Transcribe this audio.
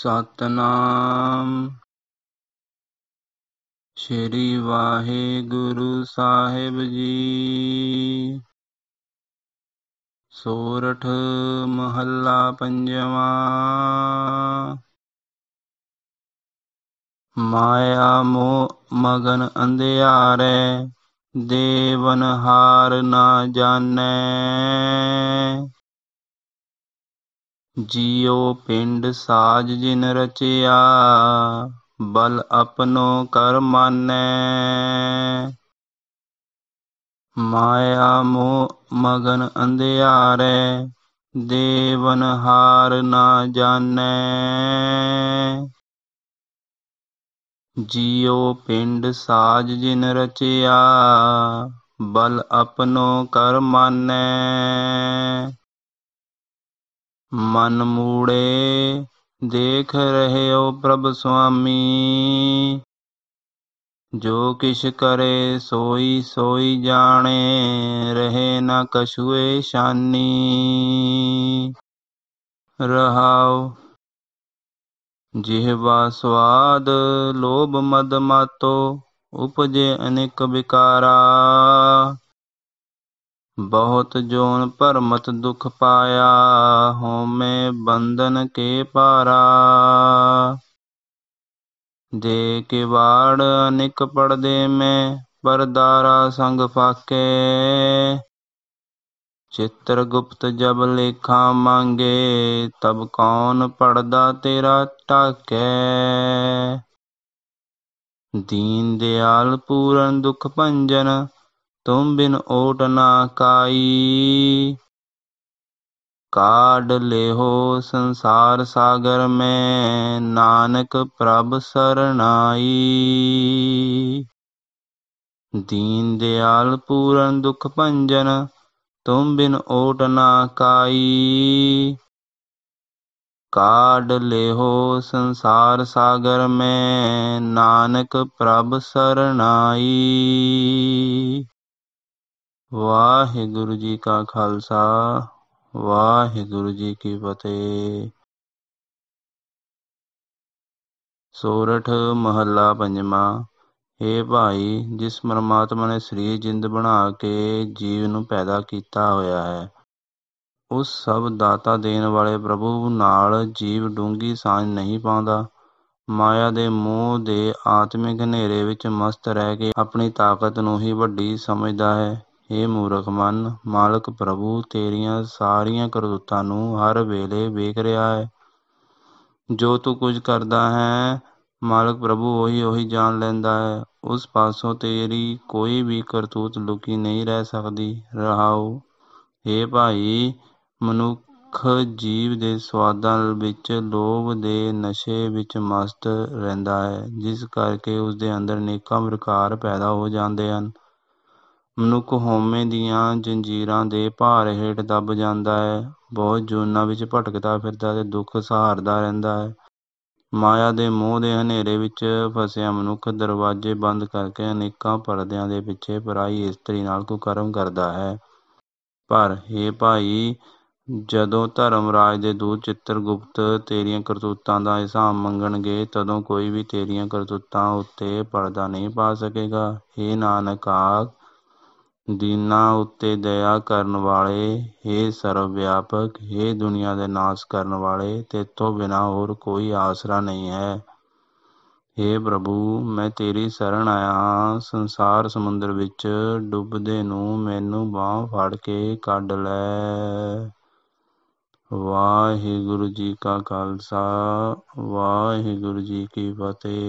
ਸਤਨਾਮ ਸ੍ਰੀ ਵਾਹਿਗੁਰੂ ਸਾਹਿਬ ਜੀ ਸੋਰਠ ਮਹੱਲਾ ਪੰਜਵਾ ਮਾਇਆ ਮੋਹ ਮਗਨ ਅੰਧਿਆਰੇ ਦੇਵਨ ਹਾਰ ਨਾ ਜਾਣੈ ਜੀਉ ਪਿੰਡ ਸਾਜ ਜਿਨ ਰਚਿਆ ਬਲ ਆਪਣੋ ਕਰ ਮਾਨੈ ਮਾਇਆ ਮੋਹ ਮਗਨ ਅੰਧਿਆਰੇ ਦੇਵਨ ਹਾਰ ਨਾ ਜਾਣੈ ਜੀਉ ਪਿੰਡ ਸਾਜ ਜਿਨ ਰਚਿਆ ਬਲ ਆਪਣੋ ਕਰ ਮਾਨੈ ਮਨ ਮੂੜੇ ਦੇਖ ਰਹਿਓ ਪ੍ਰਭ ਸੁਆਮੀ ਜੋ ਕਿਛ ਕਰੇ ਸੋਈ ਸੋਈ ਜਾਣੇ ਰਹੇ ਨਾ ਕਛੂਏ ਸ਼ਾਨੀ ਰਹਾਉ ਵਾ ਸਵਾਦ ਲੋਭ ਮਦ ਮਾਤੋ ਉਪਜੇ ਅਨੇਕ ਵਿਕਾਰਾ ਬਹੁਤ ਜੋਨ ਪਰਮਤ ਦੁਖ ਪਾਇਆ ਹੋਮੇ ਬੰਧਨ ਕੇ ਪਾਰਾ ਦੇ ਕੇ ਬਾੜ ਨਿਕ ਪੜਦੇ ਮੈਂ ਪਰਦਾਰਾ ਸੰਗ ਫਾਕੇ ਚਿੱਤਰ ਗੁਪਤ ਜਬ ਲੇਖਾ ਮੰਗੇ ਤਬ ਕੌਣ ਪੜਦਾ ਤੇਰਾ ਟਾਕੈ ਦੀਨ ਦਿਆਲ ਪੂਰਨ ਦੁਖ ਭੰਜਨ तुम बिन ओट ना काई काढ लेहो संसार सागर में नानक प्रभ सरनाई दीन दयाल पूरन दुख भंजन तुम बिन ओट ना काई काढ लेहो संसार सागर में नानक प्रभ सरनाई ਵਾਹਿਗੁਰੂ ਜੀ ਕਾ ਖਾਲਸਾ ਵਾਹਿਗੁਰੂ ਜੀ ਕੀ ਫਤਿਹ ਸੋਰਠ ਮਹੱਲਾ ਪੰਜਵਾਂ ਏ ਭਾਈ ਜਿਸ ਪਰਮਾਤਮਾ ਨੇ ਸਰੀਰ ਜਿੰਦ ਬਣਾ ਕੇ ਜੀਵ ਨੂੰ ਪੈਦਾ ਕੀਤਾ ਹੋਇਆ ਹੈ ਉਸ ਸਭ ਦਾਤਾ ਦੇਣ ਵਾਲੇ ਪ੍ਰਭੂ ਨਾਲ ਜੀਵ ਡੂੰਗੀ ਸਾਂਝ ਨਹੀਂ ਪਾਉਂਦਾ ਮਾਇਆ ਦੇ ਮੋਹ ਦੇ ਆਤਮਿਕ ਹਨੇਰੇ ਵਿੱਚ ਮਸਤ ਰਹਿ ਕੇ ਆਪਣੀ ਤਾਕਤ ਨੂੰ ਹੀ ਵੱਡੀ ਸਮਝਦਾ ਹੈ ਹੇ ਮੂਰਖ ਮਨ ਮਾਲਕ ਪ੍ਰਭੂ ਤੇਰੀਆਂ ਸਾਰੀਆਂ ਕਰਤੂਤਾਂ ਨੂੰ ਹਰ ਵੇਲੇ ਵੇਖ ਰਿਹਾ ਹੈ ਜੋ ਤੂੰ ਕੁਝ ਕਰਦਾ ਹੈ ਮਾਲਕ ਪ੍ਰਭੂ ਉਹੀ ਉਹੀ ਜਾਣ ਲੈਂਦਾ ਹੈ ਉਸ ਪਾਸੋਂ ਤੇਰੀ ਕੋਈ ਵੀ ਕਰਤੂਤ ਲੁਕੀ ਨਹੀਂ ਰਹਿ ਸਕਦੀ ਰਹਾਉ ਹੇ ਭਾਈ ਮਨੁੱਖ ਜੀਵ ਦੇ ਸਵਾਦਾਂ ਵਿੱਚ ਲੋਭ ਦੇ ਨਸ਼ੇ ਵਿੱਚ ਮਸਤ ਰਹਿੰਦਾ ਹੈ ਜਿਸ ਕਰਕੇ ਉਸ ਦੇ ਅੰਦਰ ਨੇਕਾਂ ਵਿਕਾਰ ਪੈਦਾ ਹੋ ਜਾਂਦੇ ਹਨ ਮਨੁੱਖ ਹਉਮੈ ਦੀਆਂ ਜ਼ੰਜੀਰਾਂ ਦੇ ਭਾਰ ਹੇਠ ਦੱਬ ਜਾਂਦਾ ਹੈ ਬਹੁਤ ਜੂਨਾਂ ਵਿੱਚ ਭਟਕਦਾ ਫਿਰਦਾ ਤੇ ਦੁੱਖ ਸਹਾਰਦਾ ਰਹਿੰਦਾ ਹੈ ਮਾਇਆ ਦੇ ਮੋਹ ਦੇ ਹਨੇਰੇ ਵਿੱਚ ਫਸਿਆ ਮਨੁੱਖ ਦਰਵਾਜ਼ੇ ਬੰਦ ਕਰਕੇ ਅਨੇਕਾਂ ਪਰਦਿਆਂ ਦੇ ਪਿੱਛੇ ਪਰਾਈ ਇਸਤਰੀ ਨਾਲ ਕੁਕਰਮ ਕਰਦਾ ਹੈ ਪਰ हे ਭਾਈ ਜਦੋਂ ਧਰਮ ਰਾਜ ਦੇ ਦੂਤ ਚਿੱਤਰਗੁਪਤ ਤੇਰੀਆਂ ਕਰਤੂਤਾਂ ਦਾ ਹਿਸਾਬ ਮੰਗਣਗੇ ਤਦੋਂ ਕੋਈ ਵੀ ਤੇਰੀਆਂ ਕਰਤੂਤਾਂ ਉੱਤੇ ਪਰਦਾ ਨਹੀਂ ਪਾ ਸਕੇਗਾ हे ਨਾਨਕ ਆਖ ਦੀਨਾ ਉੱਤੇ ਦਇਆ ਕਰਨ ਵਾਲੇ ਏ ਸਰਵ-ਵਿਆਪਕ ਏ ਦੁਨੀਆ ਦੇ ਨਾਸ਼ ਕਰਨ ਵਾਲੇ ਤੋਂ ਬਿਨਾ ਹੋਰ ਕੋਈ ਆਸਰਾ ਨਹੀਂ ਹੈ ਏ ਪ੍ਰਭੂ ਮੈਂ ਤੇਰੀ ਸ਼ਰਨ ਆਇਆ ਸੰਸਾਰ ਸਮੁੰਦਰ ਵਿੱਚ ਡੁੱਬਦੇ ਨੂੰ ਮੈਨੂੰ ਬਾਹ ਫੜ ਕੇ ਕੱਢ ਲੈ ਵਾਹਿਗੁਰੂ ਜੀ ਕਾ ਖਾਲਸਾ ਵਾਹਿਗੁਰੂ ਜੀ ਕੀ ਫਤਿਹ